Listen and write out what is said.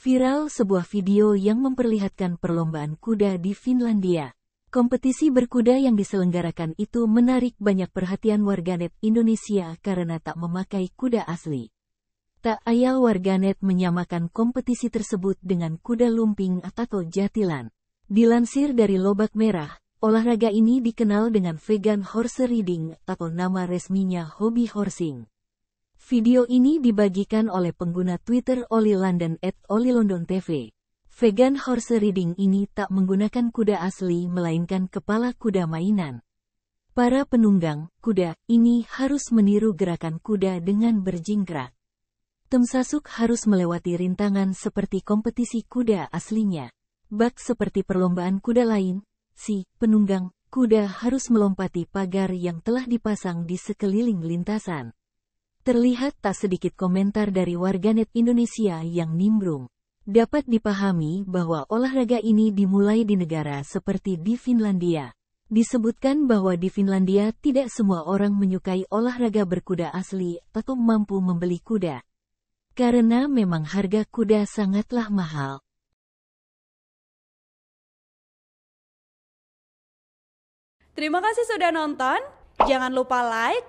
Viral sebuah video yang memperlihatkan perlombaan kuda di Finlandia. Kompetisi berkuda yang diselenggarakan itu menarik banyak perhatian warganet Indonesia karena tak memakai kuda asli. Tak ayal warganet menyamakan kompetisi tersebut dengan kuda lumping atau jatilan. Dilansir dari Lobak Merah, olahraga ini dikenal dengan vegan horse riding atau nama resminya hobi horsing. Video ini dibagikan oleh pengguna Twitter Oli London at Oli London TV. Vegan horse riding ini tak menggunakan kuda asli melainkan kepala kuda mainan. Para penunggang kuda ini harus meniru gerakan kuda dengan berjingkrak. Temsasuk harus melewati rintangan seperti kompetisi kuda aslinya. Bak seperti perlombaan kuda lain, si penunggang kuda harus melompati pagar yang telah dipasang di sekeliling lintasan. Terlihat tak sedikit komentar dari warganet Indonesia yang nimbrung. Dapat dipahami bahwa olahraga ini dimulai di negara seperti di Finlandia. Disebutkan bahwa di Finlandia tidak semua orang menyukai olahraga berkuda asli atau mampu membeli kuda. Karena memang harga kuda sangatlah mahal. Terima kasih sudah nonton. Jangan lupa like,